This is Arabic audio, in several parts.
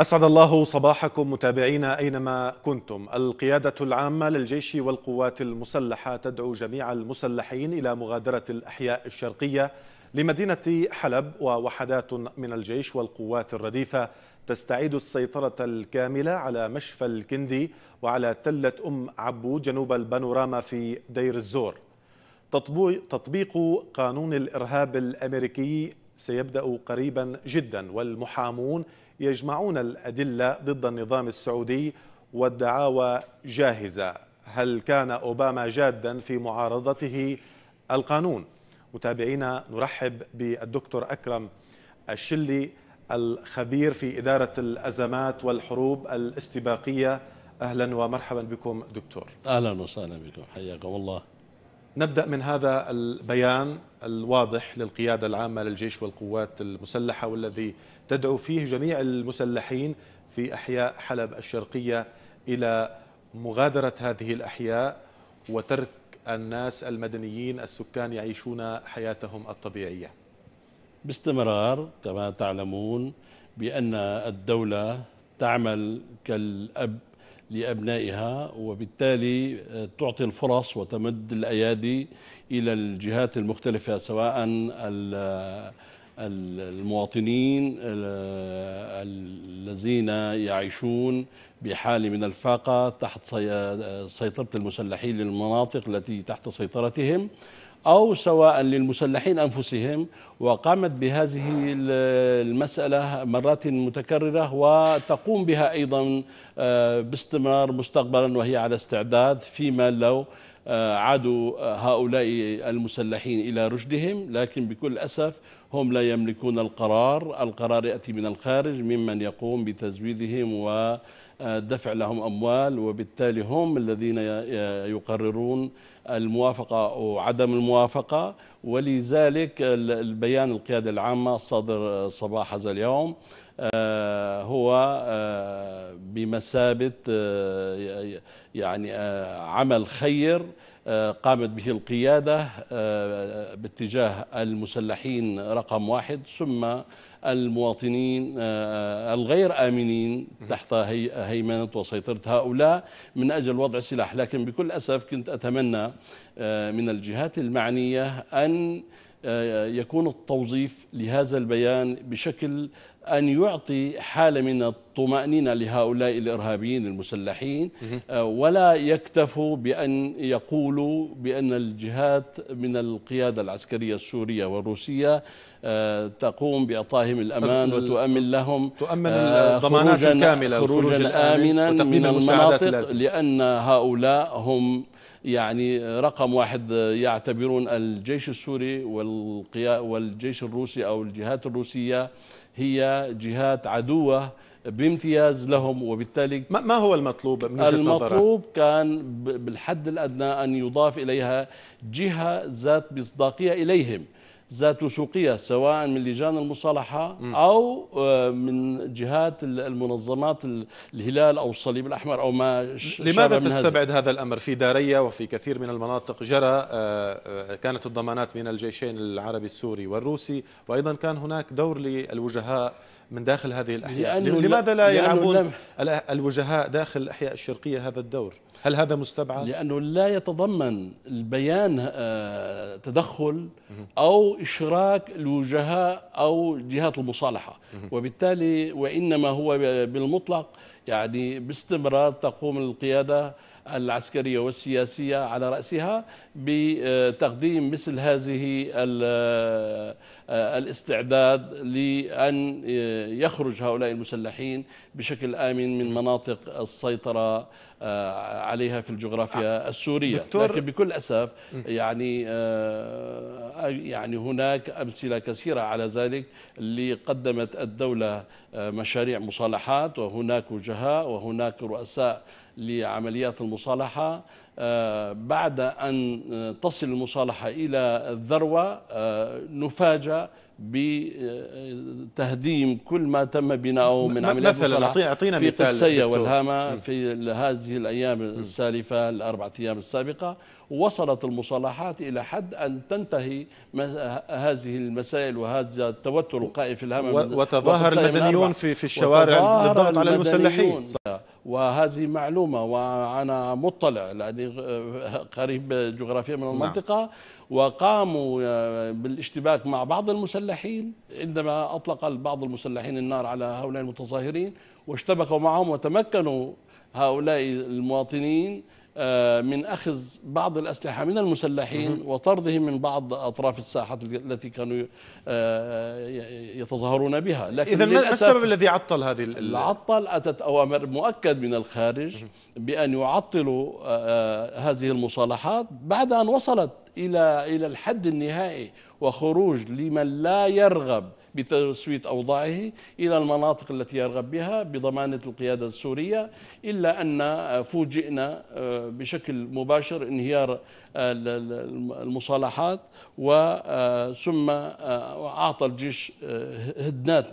أسعد الله صباحكم متابعينا أينما كنتم القيادة العامة للجيش والقوات المسلحة تدعو جميع المسلحين إلى مغادرة الأحياء الشرقية لمدينة حلب ووحدات من الجيش والقوات الرديفة تستعيد السيطرة الكاملة على مشفى الكندي وعلى تلة أم عبو جنوب البانوراما في دير الزور تطبيق قانون الإرهاب الأمريكي سيبدأ قريبا جدا والمحامون يجمعون الأدلة ضد النظام السعودي والدعاوى جاهزة هل كان أوباما جادا في معارضته القانون متابعينا نرحب بالدكتور أكرم الشلي الخبير في إدارة الأزمات والحروب الاستباقية أهلا ومرحبا بكم دكتور أهلا وسهلا بكم حياكم الله نبدا من هذا البيان الواضح للقياده العامه للجيش والقوات المسلحه والذي تدعو فيه جميع المسلحين في احياء حلب الشرقيه الى مغادره هذه الاحياء وترك الناس المدنيين السكان يعيشون حياتهم الطبيعيه. باستمرار كما تعلمون بان الدوله تعمل كالاب لأبنائها وبالتالي آه، تعطي الفرص وتمد الأيادي إلى الجهات المختلفة سواء آه، المواطنين آه، الذين يعيشون بحالة من الفاقة تحت سيطرة المسلحين للمناطق التي تحت سيطرتهم أو سواء للمسلحين أنفسهم وقامت بهذه المسألة مرات متكررة وتقوم بها أيضا آه، باستمرار مستقبلا وهي على استعداد فيما لو آه، عادوا هؤلاء المسلحين إلى رشدهم لكن بكل أسف هم لا يملكون القرار القرار يأتي من الخارج ممن يقوم بتزويدهم و دفع لهم أموال وبالتالي هم الذين يقررون الموافقة او عدم الموافقة ولذلك البيان القيادة العامة صدر صباح هذا اليوم آه، هو آه، بمثابة آه، يعني عمل خير قامت به القيادة باتجاه المسلحين رقم واحد ثم المواطنين آه، آه، الغير آمنين تحت هيمنة وسيطرة هؤلاء من أجل وضع السلاح لكن بكل أسف كنت أتمنى آه، من الجهات المعنية أن يكون التوظيف لهذا البيان بشكل أن يعطي حالة من الطمأنينة لهؤلاء الإرهابيين المسلحين آه، ولا يكتفوا بأن يقولوا بأن الجهات من القيادة العسكرية السورية والروسية آه، تقوم بإعطائهم الأمان وتؤمن لهم تؤمن آه، الضمانات الكاملة خروجا آمنا من المناطق لأن هؤلاء هم يعني رقم واحد يعتبرون الجيش السوري والجيش الروسي أو الجهات الروسية هي جهات عدوة بامتياز لهم وبالتالي ما هو المطلوب من وجهة المطلوب نظرة؟ كان بالحد الأدنى أن يضاف إليها جهة ذات مصداقية إليهم ذات سوقية سواء من لجان المصالحة أو آه، من جهات المنظمات الهلال أو الصليب الأحمر أو ما لماذا تستبعد هذا. هذا الأمر في دارية وفي كثير من المناطق جرى آه، آه، كانت الضمانات من الجيشين العربي السوري والروسي وأيضا كان هناك دور للوجهاء من داخل هذه الأحياء لماذا لا يلعبون الوجهاء داخل الأحياء الشرقية هذا الدور هل هذا مستبعد؟ لأنه لا يتضمن البيان آه، تدخل أو إشراك الوجهاء أو جهات المصالحة وبالتالي وإنما هو بالمطلق يعني باستمرار تقوم القيادة العسكرية والسياسية على رأسها بتقديم مثل هذه آه، الاستعداد لأن آه، يخرج هؤلاء المسلحين بشكل آمن من مناطق السيطرة آه، عليها في الجغرافيا آه، السورية لكن بكل أسف يعني آه، يعني هناك أمثلة كثيرة على ذلك اللي قدمت الدولة مشاريع مصالحات وهناك وجهاء وهناك رؤساء لعمليات المصالحة آه، بعد أن تصل المصالحة إلى الذروة آه، نفاجأ بتهديم كل ما تم بناؤه من عمليات مثلا اعطينا في قدسية والهامة في هذه الأيام السالفة الأربعة أيام السابقة وصلت المصالحات إلى حد أن تنتهي هذه المسائل وهذا التوتر القائم في الهمم وتظاهر المدنيون في, في الشوارع للضغط على المسلحين وهذه معلومة وأنا مطلع لأني قريب جغرافيا من نعم. المنطقة نعم. وقاموا آه، بالاشتباك مع بعض المسلحين عندما أطلق بعض المسلحين النار على هؤلاء المتظاهرين واشتبكوا معهم وتمكنوا هؤلاء المواطنين آه، من أخذ بعض الأسلحة من المسلحين وطردهم من بعض أطراف الساحة التي كانوا آه، يتظاهرون بها لكن إذا ما السبب الذي عطل هذه العطل أتت أوامر مؤكد من الخارج بأن يعطلوا آه، هذه المصالحات بعد أن وصلت إلى إلى الحد النهائي وخروج لمن لا يرغب بتسويه أوضاعه إلى المناطق التي يرغب بها بضمانة القيادة السورية إلا أن فوجئنا آه، بشكل مباشر انهيار آه، المصالحات وثم آه، أعطى الجيش هدنات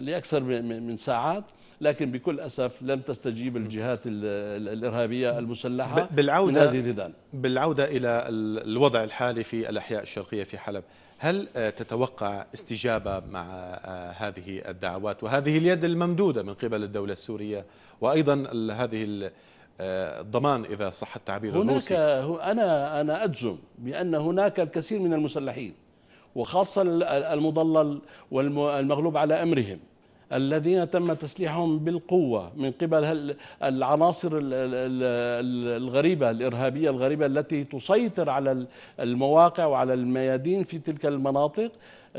لأكثر من ساعات لكن بكل اسف لم تستجيب الجهات الارهابيه المسلحه بالعوده من هذه بالعوده الى الوضع الحالي في الاحياء الشرقيه في حلب هل آه، تتوقع استجابة مع آه، هذه الدعوات وهذه اليد الممدودة من قبل الدولة السورية وأيضا هذه آه، الضمان إذا صح التعبير هناك الروسي أنا أنا أجزم بأن هناك الكثير من المسلحين وخاصة المضلل والمغلوب على أمرهم الذين تم تسليحهم بالقوة من قبل العناصر الغريبة الإرهابية الغريبة التي تسيطر على المواقع وعلى الميادين في تلك المناطق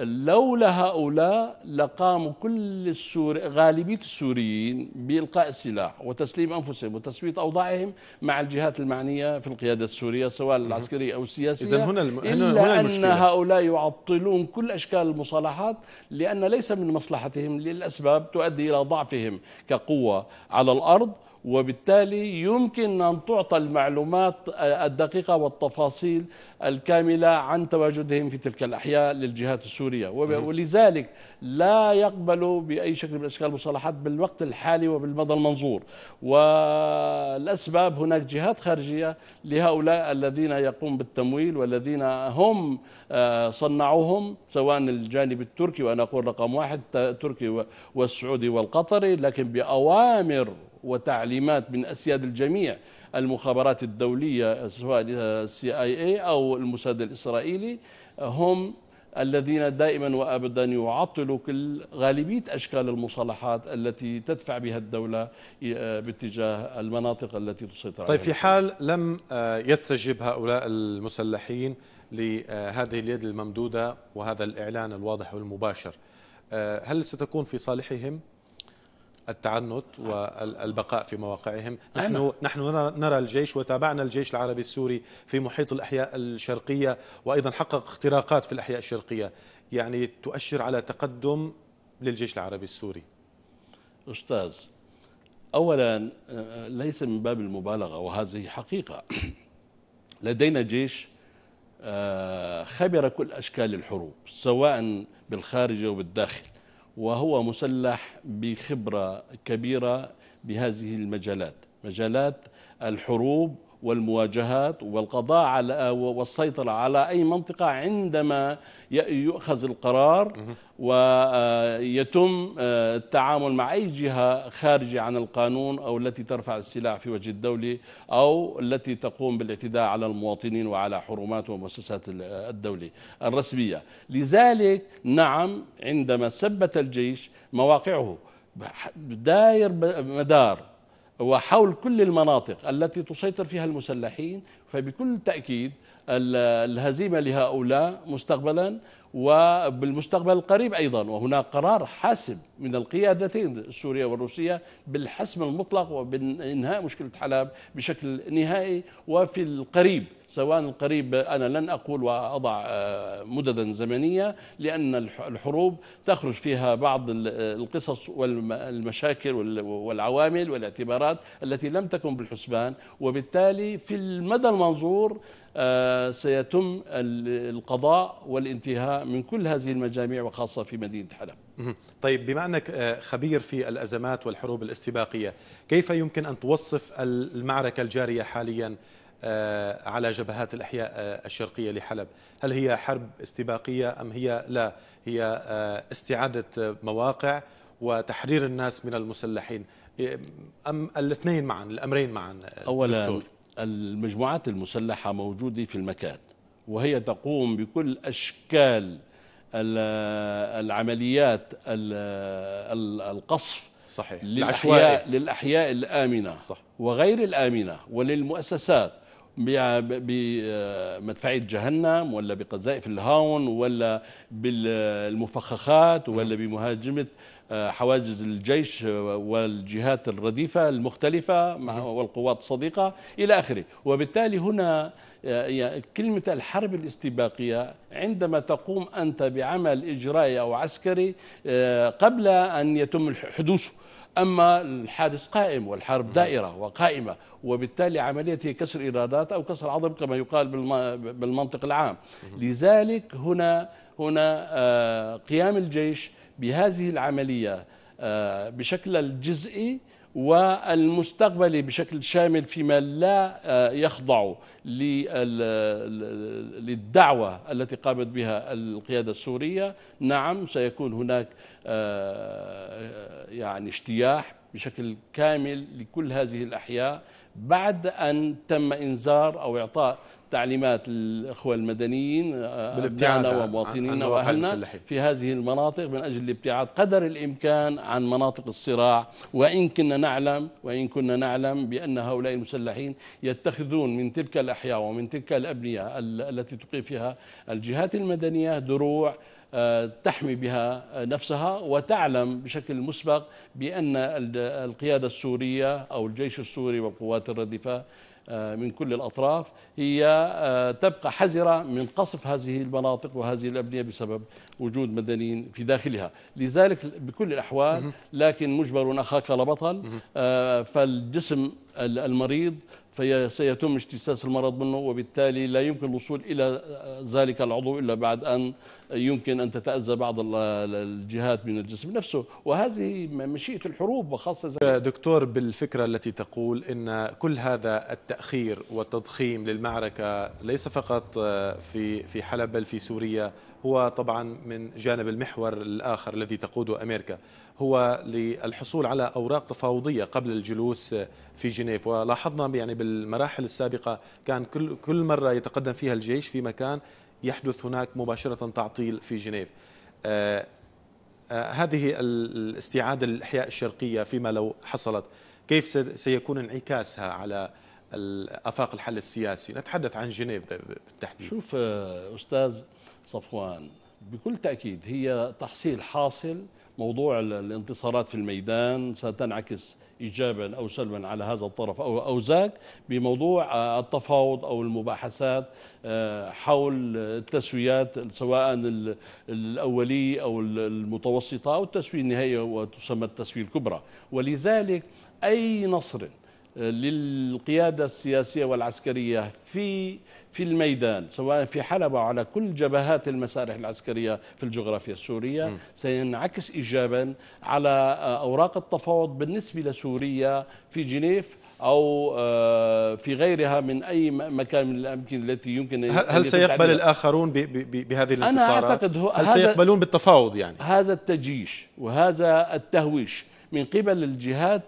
لولا هؤلاء لقاموا كل السوري غالبية السوريين بإلقاء السلاح وتسليم أنفسهم وتصفية أوضاعهم مع الجهات المعنية في القيادة السورية سواء العسكرية أو السياسية إذن هنا الم... هنا إلا هنا المشكلة. أن هؤلاء يعطلون كل أشكال المصالحات لأن ليس من مصلحتهم للأسباب تؤدي إلى ضعفهم كقوة على الأرض وبالتالي يمكن أن تعطى المعلومات الدقيقة والتفاصيل الكاملة عن تواجدهم في تلك الأحياء للجهات السورية ولذلك لا يقبلوا بأي شكل من الأشكال المصالحات بالوقت الحالي وبالمدى المنظور والأسباب هناك جهات خارجية لهؤلاء الذين يقوم بالتمويل والذين هم آه، صنعوهم سواء الجانب التركي وأنا أقول رقم واحد التركي والسعودي والقطري لكن بأوامر وتعليمات من أسياد الجميع المخابرات الدولية سواء السي اي اي أو المساد الإسرائيلي هم الذين دائما وابدا يعطلوا كل غالبيه اشكال المصالحات التي تدفع بها الدوله آه، باتجاه المناطق التي تسيطر طيب، عليها. طيب في حال لم آه، يستجب هؤلاء المسلحين لهذه آه، اليد الممدوده وهذا الاعلان الواضح والمباشر هل ستكون في صالحهم؟ التعنت نعم. والبقاء في مواقعهم نعم. نحن نحن نرى الجيش وتابعنا الجيش العربي السوري في محيط الأحياء الشرقية وأيضا حقق اختراقات في الأحياء الشرقية يعني تؤشر على تقدم للجيش العربي السوري أستاذ أولا آه، ليس من باب المبالغة وهذه حقيقة لدينا جيش آه، خبر كل أشكال الحروب سواء بالخارج أو بالداخل وهو مسلح بخبرة كبيرة بهذه المجالات مجالات الحروب والمواجهات والقضاء على والسيطرة على أي منطقة عندما يؤخذ القرار ويتم آه، آه، التعامل مع أي جهة خارجة عن القانون أو التي ترفع السلاح في وجه الدولة أو التي تقوم بالاعتداء على المواطنين وعلى حرمات ومؤسسات آه، الدولة الرسمية لذلك نعم عندما ثبت الجيش مواقعه داير مدار وحول كل المناطق التي تسيطر فيها المسلحين فبكل تأكيد الهزيمة لهؤلاء مستقبلا وبالمستقبل القريب أيضا وهناك قرار حاسم من القيادتين السورية والروسية بالحسم المطلق وبإنهاء مشكلة حلب بشكل نهائي وفي القريب سواء قريب أنا لن أقول وأضع آه، مددا زمنية لأن الحروب تخرج فيها بعض القصص والمشاكل والعوامل والاعتبارات التي لم تكن بالحسبان وبالتالي في المدى المنظور آه، سيتم القضاء والانتهاء من كل هذه المجاميع وخاصة في مدينة حلب طيب بما أنك آه، خبير في الأزمات والحروب الاستباقية كيف يمكن أن توصف المعركة الجارية حالياً آه، على جبهات الأحياء آه، الشرقية لحلب هل هي حرب استباقية أم هي لا هي آه، استعادة مواقع وتحرير الناس من المسلحين أم الاثنين معا الأمرين معا أولا دكتور. المجموعات المسلحة موجودة في المكان وهي تقوم بكل أشكال العمليات القصف صحيح للأحياء, للأحياء الآمنة صح. وغير الآمنة وللمؤسسات بمدفعية جهنم ولا بقذائف الهاون ولا بالمفخخات ولا بمهاجمة آه، حواجز الجيش آه، والجهات الرديفة المختلفة والقوات الصديقة إلى آخره وبالتالي هنا آه، كلمة الحرب الاستباقية عندما تقوم أنت بعمل إجرائي أو عسكري قبل أن يتم حدوثه أما الحادث قائم والحرب دائرة وقائمة وبالتالي عملية هي كسر إيرادات أو كسر عظم كما يقال بالمنطق العام لذلك هنا هنا آه، قيام الجيش بهذه العملية آه، بشكل الجزئي والمستقبلي بشكل شامل فيما لا آه، يخضع للدعوة التي قامت بها القيادة السورية نعم سيكون هناك آه، يعني اجتياح بشكل كامل لكل هذه الأحياء بعد أن تم إنذار أو إعطاء تعليمات الإخوة المدنيين آه، أبنائنا ومواطنينا وأهلنا في هذه المناطق من أجل الابتعاد قدر الإمكان عن مناطق الصراع وإن كنا نعلم وإن كنا نعلم بأن هؤلاء المسلحين يتخذون من تلك الأحياء ومن تلك الأبنية التي تقيم فيها الجهات المدنية دروع آه، تحمي بها نفسها وتعلم بشكل مسبق بأن القيادة السورية أو الجيش السوري والقوات الرديفة آه، من كل الأطراف هي آه، تبقى حذرة من قصف هذه المناطق وهذه الأبنية بسبب وجود مدنيين في داخلها لذلك بكل الأحوال لكن مجبر أخاك لبطل آه، فالجسم المريض سيتم اجتساس المرض منه وبالتالي لا يمكن الوصول إلى ذلك العضو إلا بعد أن يمكن أن تتأذى بعض الجهات من الجسم نفسه وهذه مشيئة الحروب وخاصة دكتور بالفكرة التي تقول أن كل هذا التأخير والتضخيم للمعركة ليس فقط في في حلب بل في سوريا هو طبعا من جانب المحور الآخر الذي تقوده أمريكا هو للحصول على أوراق تفاوضية قبل الجلوس في جنيف ولاحظنا يعني بالمراحل السابقة كان كل, كل مرة يتقدم فيها الجيش في مكان يحدث هناك مباشرة تعطيل في جنيف آه، آه، هذه الاستعادة للإحياء الشرقية فيما لو حصلت كيف سيكون انعكاسها على آفاق الحل السياسي نتحدث عن جنيف بالتحديد شوف آه، أستاذ صفوان بكل تأكيد هي تحصيل حاصل موضوع الانتصارات في الميدان ستنعكس ايجابا او سلبا على هذا الطرف او او ذاك بموضوع آه، التفاوض او المباحثات آه، حول التسويات سواء الاوليه او المتوسطه او التسويه النهائيه وتسمى التسويه الكبرى ولذلك اي نصر للقيادة السياسية والعسكرية في في الميدان سواء في حلب أو على كل جبهات المسارح العسكرية في الجغرافيا السورية م. سينعكس إيجابا على آه، أوراق التفاوض بالنسبة لسوريا في جنيف أو آه، في غيرها من أي مكان من الأماكن التي يمكن هل, هل سيقبل الآخرون بهذه الانتصارات؟ أنا أعتقد هل سيقبلون بالتفاوض يعني؟ هذا التجيش وهذا التهويش من قبل الجهات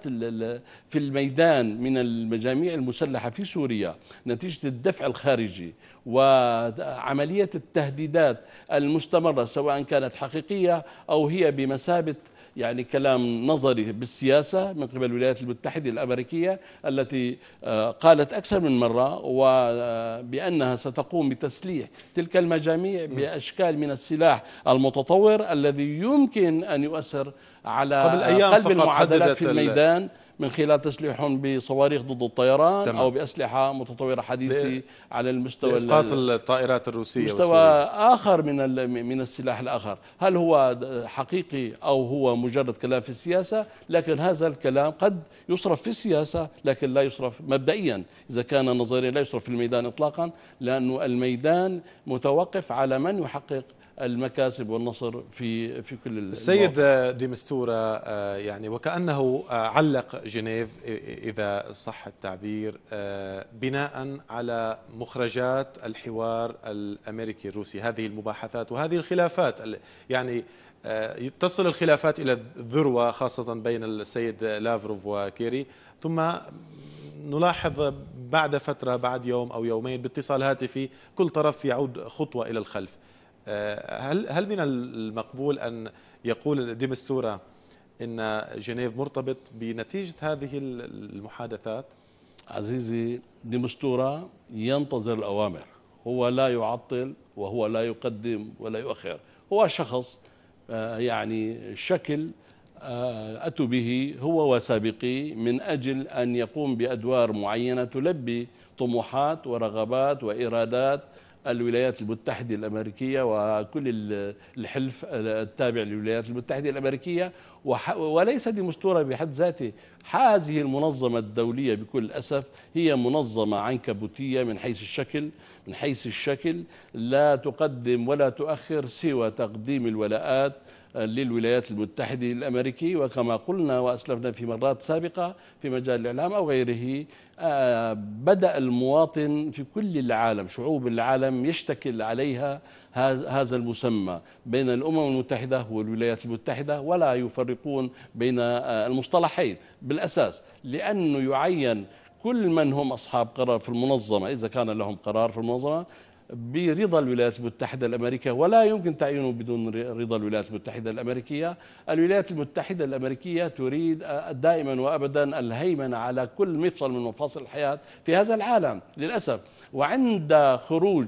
في الميدان من المجاميع المسلحة في سوريا نتيجة الدفع الخارجي وعملية التهديدات المستمرة سواء كانت حقيقية أو هي بمثابة يعني كلام نظري بالسياسة من قبل الولايات المتحدة الأمريكية التي آه، قالت أكثر من مرة وبأنها آه، ستقوم بتسليح تلك المجاميع بأشكال من السلاح المتطور الذي يمكن أن يؤثر على قبل أيام قلب المعادلات في الميدان من خلال تسليحهم بصواريخ ضد الطيران تمام. او باسلحه متطوره حديثه على المستوى اسقاط الطائرات الروسيه مستوى والسورية. اخر من من السلاح الاخر، هل هو حقيقي او هو مجرد كلام في السياسه؟ لكن هذا الكلام قد يصرف في السياسه لكن لا يصرف مبدئيا، اذا كان نظريا لا يصرف في الميدان اطلاقا لانه الميدان متوقف على من يحقق المكاسب والنصر في في كل السيد ديمستورة آه، يعني وكأنه آه، علق جنيف إذا صح التعبير آه، بناء على مخرجات الحوار الأمريكي الروسي هذه المباحثات وهذه الخلافات يعني تصل الخلافات إلى الذروة خاصة بين السيد لافروف وكيري ثم نلاحظ بعد فترة بعد يوم أو يومين باتصال هاتفي كل طرف يعود خطوة إلى الخلف آه، هل هل من المقبول ان يقول ديم السوره ان جنيف مرتبط بنتيجه هذه المحادثات؟ عزيزي ديمستورة ينتظر الأوامر هو لا يعطل وهو لا يقدم ولا يؤخر هو شخص آه، يعني شكل آه، أتوا به هو وسابقيه من أجل أن يقوم بأدوار معينة تلبي طموحات ورغبات وإرادات الولايات المتحدة الأمريكية وكل الحلف التابع للولايات المتحدة الأمريكية وليس دي مستورة بحد ذاته هذه المنظمة الدولية بكل أسف هي منظمة عنكبوتية من حيث الشكل من حيث الشكل لا تقدم ولا تؤخر سوى تقديم الولاءات للولايات المتحدة الأمريكية وكما قلنا وأسلفنا في مرات سابقة في مجال الإعلام أو غيره آه، بدأ المواطن في كل العالم شعوب العالم يشتكل عليها هذا المسمى بين الأمم المتحدة والولايات المتحدة ولا يفرقون بين آه، المصطلحين بالأساس لأنه يعين كل من هم أصحاب قرار في المنظمة إذا كان لهم قرار في المنظمة برضا الولايات المتحدة الأمريكية ولا يمكن تعيينه بدون رضا الولايات المتحدة الأمريكية الولايات المتحدة الأمريكية تريد آه، دائما وأبدا الهيمنة على كل مفصل من مفاصل الحياة في هذا العالم للأسف وعند خروج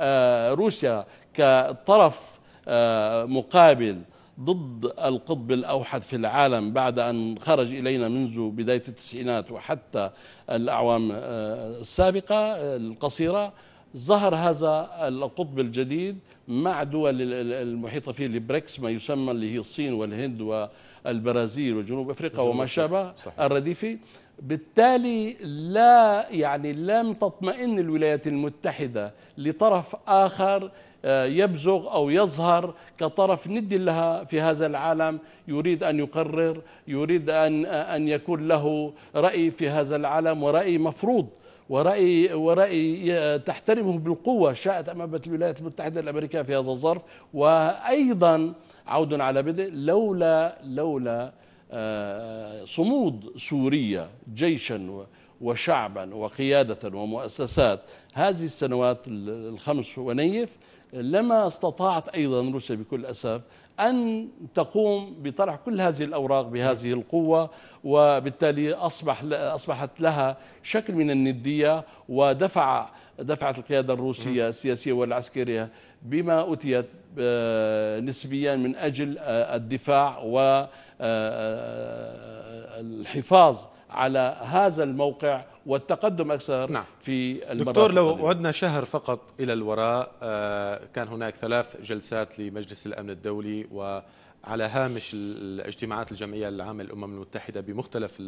آه، روسيا كطرف آه، مقابل ضد القطب الأوحد في العالم بعد أن خرج إلينا منذ بداية التسعينات وحتى الأعوام السابقة القصيرة ظهر هذا القطب الجديد مع دول المحيطة فيه البريكس ما يسمى اللي هي الصين والهند والبرازيل وجنوب أفريقيا وما شابه الرديفي بالتالي لا يعني لم تطمئن الولايات المتحدة لطرف آخر آه، يبزغ أو يظهر كطرف ند لها في هذا العالم يريد أن يقرر يريد أن, آه، أن يكون له رأي في هذا العالم ورأي مفروض ورأي ورأي تحترمه بالقوة شاءت أمامة الولايات المتحدة الأمريكية في هذا الظرف وأيضا عود على بدء لولا لولا آه، صمود سوريا جيشا وشعبا وقيادة ومؤسسات هذه السنوات الخمس ونيف لما استطاعت أيضا روسيا بكل أسف أن تقوم بطرح كل هذه الأوراق بهذه القوة وبالتالي أصبح أصبحت لها شكل من الندية ودفع دفعت القيادة الروسية السياسية والعسكرية بما أتيت آه، نسبيا من أجل آه، الدفاع والحفاظ آه، على هذا الموقع والتقدم أكثر نعم. في المرات دكتور لو عدنا شهر فقط إلى الوراء آه، كان هناك ثلاث جلسات لمجلس الأمن الدولي وعلى هامش الاجتماعات الجمعية العامة للأمم المتحدة بمختلف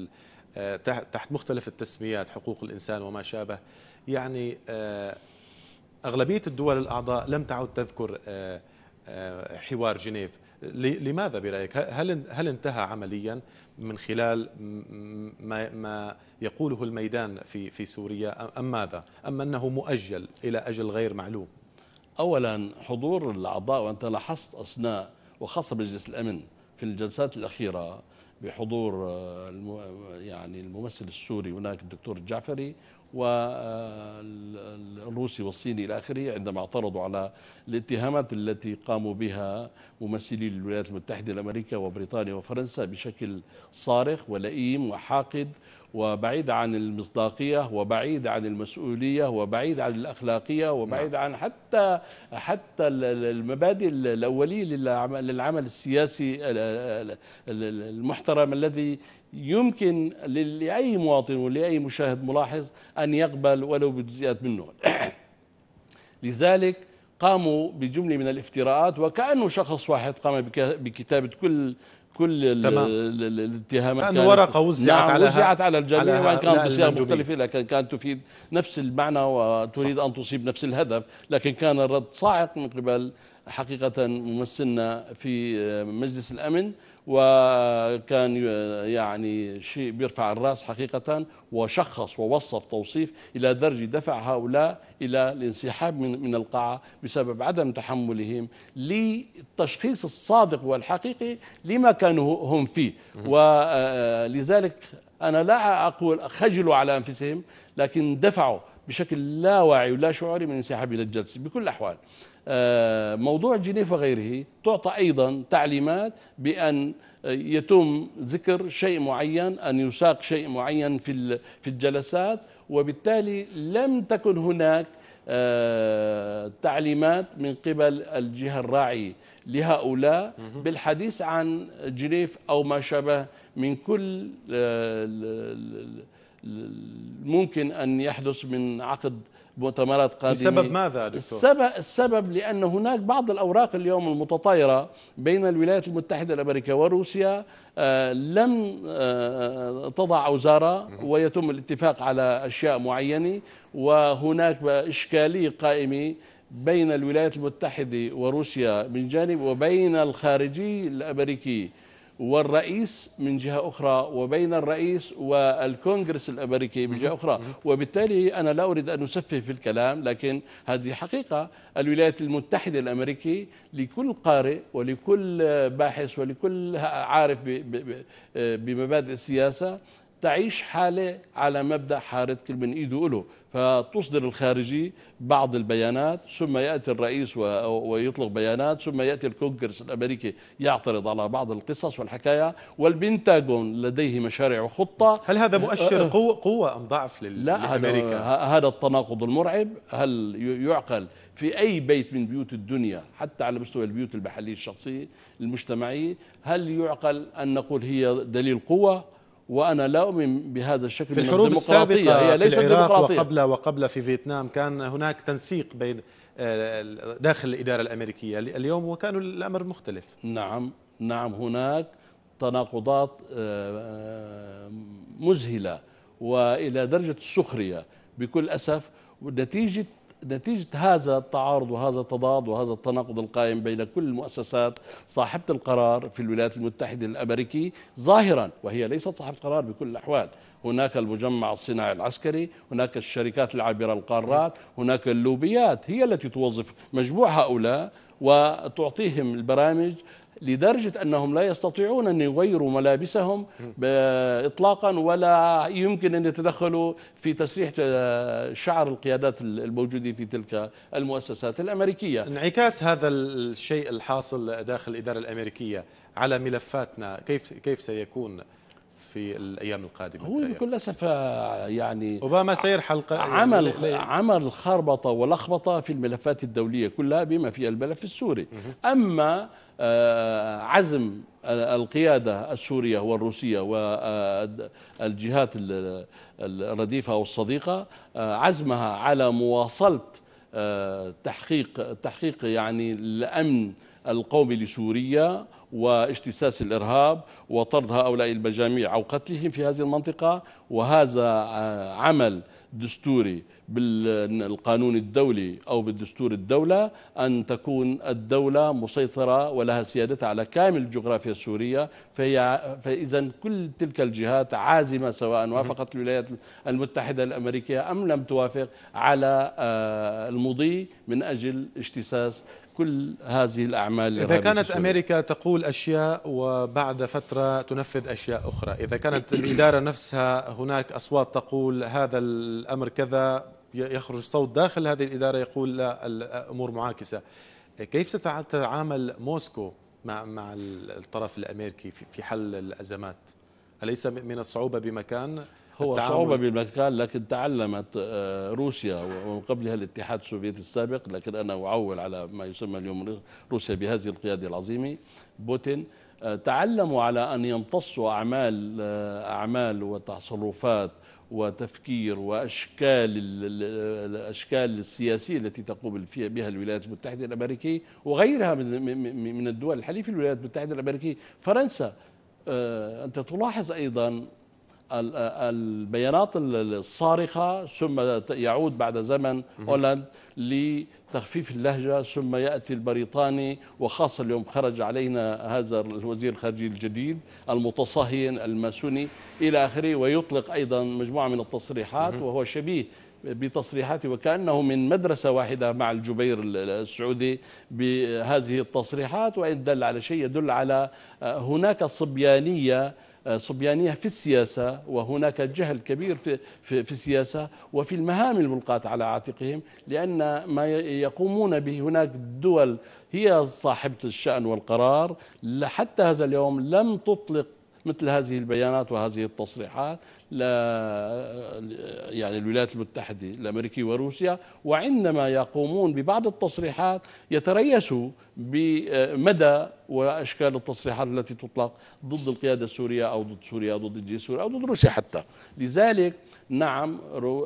آه، تحت مختلف التسميات حقوق الإنسان وما شابه يعني آه، أغلبية الدول الأعضاء لم تعد تذكر حوار جنيف لماذا برأيك هل هل انتهى عمليا من خلال ما ما يقوله الميدان في في سوريا أم ماذا أم أنه مؤجل إلى أجل غير معلوم أولا حضور الأعضاء وأنت لاحظت أثناء وخاصة بمجلس الأمن في الجلسات الأخيرة بحضور آه، يعني الممثل السوري هناك الدكتور الجعفري والروسي آه، والصيني الى اخره عندما اعترضوا على الاتهامات التي قاموا بها ممثلي الولايات المتحده الامريكيه وبريطانيا وفرنسا بشكل صارخ ولئيم وحاقد وبعيد عن المصداقية وبعيد عن المسؤولية وبعيد عن الأخلاقية وبعيد نعم. عن حتى حتى المبادئ الأولية للعمل السياسي المحترم الذي يمكن لأي مواطن ولأي مشاهد ملاحظ أن يقبل ولو بجزئيات منه لذلك قاموا بجملة من الافتراءات وكأنه شخص واحد قام بكتابة كل كل تمام. الاتهامات كان ورقه وزعت نعم على وزعت على الجميع وان كانت بصيغ مختلفه لكن كانت تفيد نفس المعنى وتريد صح. ان تصيب نفس الهدف لكن كان الرد صاعق من قبل حقيقه ممثلنا في مجلس الامن وكان يعني شيء بيرفع الراس حقيقه وشخص ووصف توصيف الى درجه دفع هؤلاء الى الانسحاب من من القاعه بسبب عدم تحملهم للتشخيص الصادق والحقيقي لما كانوا هم فيه ولذلك آه، انا لا اقول خجلوا على انفسهم لكن دفعوا بشكل لا واعي ولا شعوري من انسحاب الى الجلسه بكل الاحوال آه، موضوع جنيف وغيره تعطى أيضا تعليمات بأن آه، يتم ذكر شيء معين أن يساق شيء معين في في الجلسات وبالتالي لم تكن هناك آه، تعليمات من قبل الجهة الراعية لهؤلاء بالحديث عن جنيف أو ما شابه من كل ممكن أن يحدث من عقد مؤتمرات قادمة بسبب ماذا دكتور؟ السبب, السبب لأن هناك بعض الأوراق اليوم المتطايرة بين الولايات المتحدة الأمريكية وروسيا آه، لم آه، تضع وزارة ويتم الاتفاق على أشياء معينة وهناك إشكالية قائمة بين الولايات المتحدة وروسيا من جانب وبين الخارجي الأمريكي والرئيس من جهة أخرى وبين الرئيس والكونغرس الأمريكي من جهة أخرى وبالتالي أنا لا أريد أن أسفه في الكلام لكن هذه حقيقة الولايات المتحدة الأمريكية لكل قارئ ولكل باحث ولكل عارف بمبادئ السياسة تعيش حالة على مبدأ حارة كل من إيده له فتصدر الخارجي بعض البيانات ثم يأتي الرئيس ويطلق بيانات ثم يأتي الكونغرس الأمريكي يعترض على بعض القصص والحكاية والبنتاغون لديه مشاريع وخطة هل هذا مؤشر أه، أه. قوة, قوة أم ضعف لا هذا التناقض المرعب هل يعقل في أي بيت من بيوت الدنيا حتى على مستوى البيوت المحلية الشخصية المجتمعية هل يعقل أن نقول هي دليل قوة وانا لا اؤمن بهذا الشكل في الحروب من الديمقراطيه السابقة هي ليست ديمقراطيه وقبل وقبل في فيتنام كان هناك تنسيق بين آه، داخل الاداره الامريكيه اليوم وكان الامر مختلف نعم نعم هناك تناقضات آه، آه، مذهله والى درجه السخريه بكل اسف نتيجه نتيجة هذا التعارض وهذا التضاد وهذا التناقض القائم بين كل المؤسسات صاحبة القرار في الولايات المتحدة الأمريكية ظاهرا وهي ليست صاحبة قرار بكل الأحوال هناك المجمع الصناعي العسكري هناك الشركات العابرة القارات هناك اللوبيات هي التي توظف مجموع هؤلاء وتعطيهم البرامج لدرجة أنهم لا يستطيعون أن يغيروا ملابسهم إطلاقا ولا يمكن أن يتدخلوا في تسريح آه، شعر القيادات الموجودة في تلك المؤسسات الأمريكية انعكاس هذا الشيء الحاصل داخل الإدارة الأمريكية على ملفاتنا كيف, كيف سيكون؟ في الايام القادمه هو بكل اسف آه، يعني اوباما سير حلقه عمل عمل خربطه ولخبطه في الملفات الدوليه كلها بما فيها الملف السوري اما آه، عزم القياده السوريه والروسيه والجهات آه، الرديفه والصديقه عزمها على مواصله تحقيق تحقيق يعني الامن القومي لسوريا واجتساس الإرهاب وطرد هؤلاء المجاميع أو قتلهم في هذه المنطقة وهذا آه، عمل دستوري بالقانون الدولي أو بالدستور الدولة أن تكون الدولة مسيطرة ولها سيادتها على كامل الجغرافيا السورية فهي فإذا كل تلك الجهات عازمة سواء وافقت الولايات المتحدة الأمريكية أم لم توافق على آه، المضي من أجل اجتساس كل هذه الأعمال إذا كانت السورية. أمريكا تقول أشياء وبعد فترة تنفذ أشياء أخرى إذا كانت الإدارة نفسها هناك أصوات تقول هذا الأمر كذا يخرج صوت داخل هذه الإدارة يقول لا الأمور معاكسة كيف ستتعامل موسكو مع مع الطرف الأمريكي في حل الأزمات أليس من الصعوبة بمكان هو صعوبة بالمكان لكن تعلمت آه، روسيا ومن قبلها الاتحاد السوفيتي السابق لكن أنا أعول على ما يسمى اليوم روسيا بهذه القيادة العظيمة بوتين آه، تعلموا على أن يمتصوا أعمال آه، أعمال وتصرفات وتفكير واشكال الاشكال السياسيه التي تقوم بها الولايات المتحده الامريكيه وغيرها من الدول الحليفة الولايات المتحده الامريكيه فرنسا انت تلاحظ ايضا البيانات الصارخة ثم يعود بعد زمن هولندا لتخفيف اللهجة ثم يأتي البريطاني وخاصة اليوم خرج علينا هذا الوزير الخارجي الجديد المتصهين الماسوني إلى آخره ويطلق أيضا مجموعة من التصريحات وهو شبيه بتصريحاته وكأنه من مدرسة واحدة مع الجبير السعودي بهذه التصريحات وإن دل على شيء يدل على آه، هناك صبيانية آه، صبيانية في السياسة وهناك جهل كبير في, في, في السياسة وفي المهام الملقاة على عاتقهم لأن ما يقومون به هناك دول هي صاحبة الشأن والقرار حتى هذا اليوم لم تطلق مثل هذه البيانات وهذه التصريحات يعني الولايات المتحدة الأمريكية وروسيا وعندما يقومون ببعض التصريحات يتريسوا بمدى وأشكال التصريحات التي تطلق ضد القيادة السورية أو ضد سوريا أو ضد الجيش السوري أو ضد روسيا حتى لذلك نعم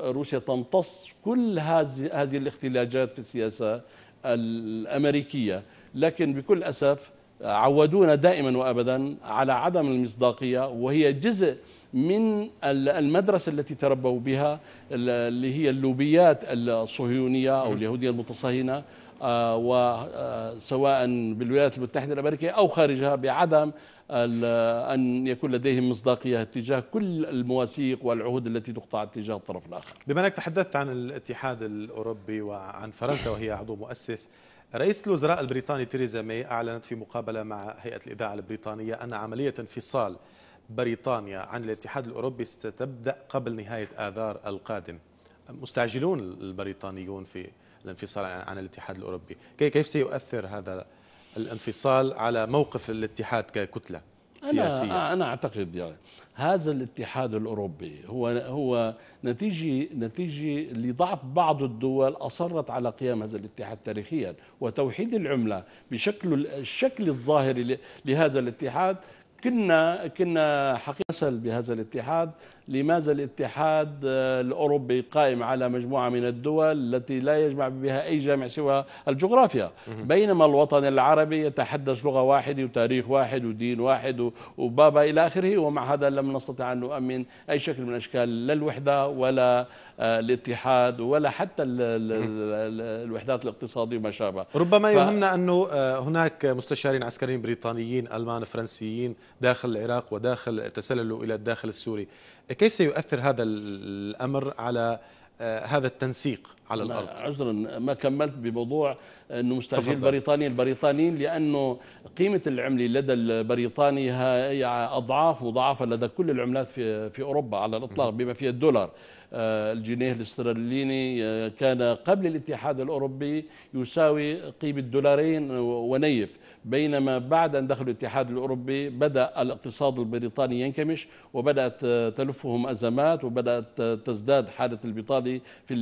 روسيا تمتص كل هذه هذه الاختلاجات في السياسة الأمريكية لكن بكل أسف عودونا دائما وابدا على عدم المصداقيه وهي جزء من المدرسة التي تربوا بها اللي هي اللوبيات الصهيونية أو اليهودية المتصهينة آه، وسواء آه، بالولايات المتحدة الأمريكية أو خارجها بعدم أن يكون لديهم مصداقية تجاه كل المواثيق والعهود التي تقطع تجاه الطرف الآخر بما أنك تحدثت عن الاتحاد الأوروبي وعن فرنسا وهي عضو مؤسس رئيس الوزراء البريطاني تيريزا ماي أعلنت في مقابلة مع هيئة الإذاعة البريطانية أن عملية انفصال بريطانيا عن الاتحاد الأوروبي ستبدأ قبل نهاية آذار القادم مستعجلون البريطانيون في الانفصال عن الاتحاد الأوروبي كيف سيؤثر هذا الانفصال على موقف الاتحاد ككتلة سياسية؟ أنا, أنا أعتقد يعني هذا الاتحاد الاوروبي هو هو نتيجه نتيجه لضعف بعض الدول اصرت على قيام هذا الاتحاد تاريخيا وتوحيد العمله بشكل الشكل الظاهري لهذا الاتحاد كنا كنا حقيقه بهذا الاتحاد لماذا الاتحاد آه، الأوروبي قائم على مجموعة من الدول التي لا يجمع بها أي جامع سوى الجغرافيا بينما الوطن العربي يتحدث لغة واحدة وتاريخ واحد ودين واحد وبابا إلى آخره ومع هذا لم نستطع أن نؤمن أي شكل من أشكال لا الوحدة ولا آه، الاتحاد ولا حتى الوحدات الاقتصادية وما شابه ربما ف... يهمنا أنه آه، هناك مستشارين عسكريين بريطانيين ألمان فرنسيين داخل العراق وداخل تسللوا إلى الداخل السوري كيف سيؤثر هذا الأمر على آه، هذا التنسيق على الارض عذرا ما كملت بموضوع انه مستهجن البريطاني البريطانيين لانه قيمه العمله لدى البريطاني هي اضعاف مضاعفه لدى كل العملات في في اوروبا على الاطلاق بما فيها الدولار آه، الجنيه الاسترليني آه، كان قبل الاتحاد الأوروبي يساوي قيمة دولارين ونيف بينما بعد أن دخل الاتحاد الأوروبي بدأ الاقتصاد البريطاني ينكمش وبدأت آه، تلفهم أزمات وبدأت تزداد حالة البطالة في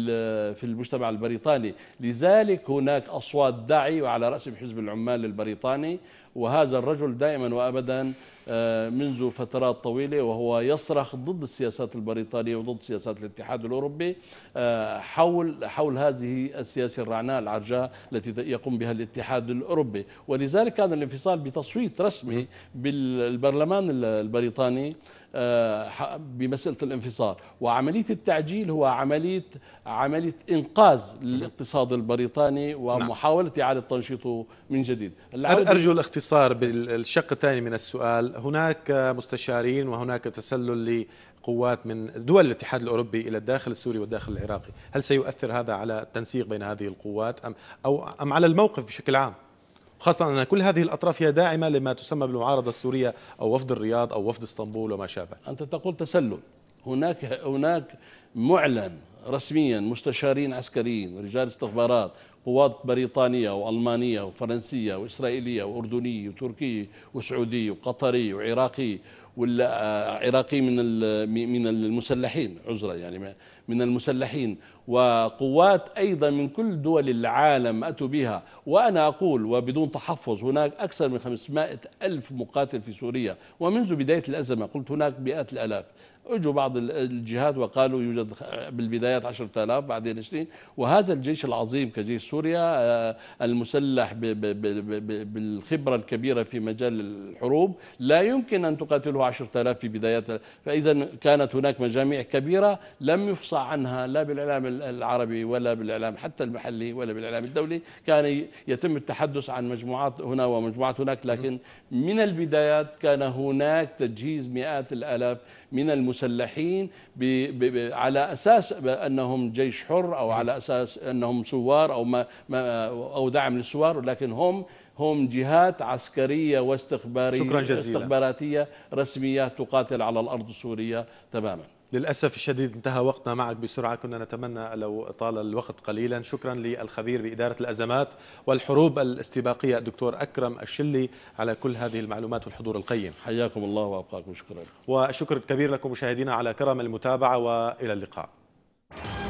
في المجتمع البريطاني لذلك هناك أصوات داعي وعلى رأسهم حزب العمال البريطاني وهذا الرجل دائما وابدا آه، منذ فترات طويله وهو يصرخ ضد السياسات البريطانيه وضد سياسات الاتحاد الاوروبي آه، حول حول هذه السياسه الرعناء العرجاء التي يقوم بها الاتحاد الاوروبي ولذلك كان الانفصال بتصويت رسمي بالبرلمان البريطاني آه، بمسألة الانفصال وعملية التعجيل هو عملية عملية إنقاذ للاقتصاد البريطاني نعم. ومحاولة إعادة تنشيطه من جديد أرجو الاختصار بالشق الثاني من السؤال هناك مستشارين وهناك تسلل لقوات من دول الاتحاد الاوروبي الى الداخل السوري والداخل العراقي، هل سيؤثر هذا على التنسيق بين هذه القوات ام او ام على الموقف بشكل عام؟ خاصة أن كل هذه الأطراف هي داعمة لما تسمى بالمعارضة السورية أو وفد الرياض أو وفد اسطنبول وما شابه أنت تقول تسلل هناك هناك معلن رسميا مستشارين عسكريين ورجال استخبارات قوات بريطانية وألمانية وفرنسية وإسرائيلية وأردنية وتركية وسعودية وقطرية وعراقية ولا آه، عراقي من من المسلحين عذرا يعني من المسلحين وقوات ايضا من كل دول العالم اتوا بها وانا اقول وبدون تحفظ هناك اكثر من 500 الف مقاتل في سوريا ومنذ بدايه الازمه قلت هناك مئات الالاف اجوا بعض الجهات وقالوا يوجد بالبدايات 10000 بعدين 20 وهذا الجيش العظيم كجيش سوريا سوريا آه، المسلح بالخبرة الكبيرة في مجال الحروب لا يمكن أن تقاتله عشرة آلاف في بداية فإذا كانت هناك مجاميع كبيرة لم يفصع عنها لا بالإعلام العربي ولا بالإعلام حتى المحلي ولا بالإعلام الدولي كان يتم التحدث عن مجموعات هنا ومجموعات هناك لكن من البدايات كان هناك تجهيز مئات الآلاف من المسلحين على أساس أنهم جيش حر أو على أساس أنهم سوار أو, ما أو دعم للسوار لكن هم هم جهات عسكرية واستخبارية استخباراتية رسمية تقاتل على الأرض السورية تماما للأسف الشديد انتهى وقتنا معك بسرعة كنا نتمنى لو طال الوقت قليلا شكرا للخبير بإدارة الأزمات والحروب الاستباقية الدكتور أكرم الشلي على كل هذه المعلومات والحضور القيم حياكم الله وأبقاكم شكرا وشكر كبير لكم مشاهدينا على كرم المتابعة وإلى اللقاء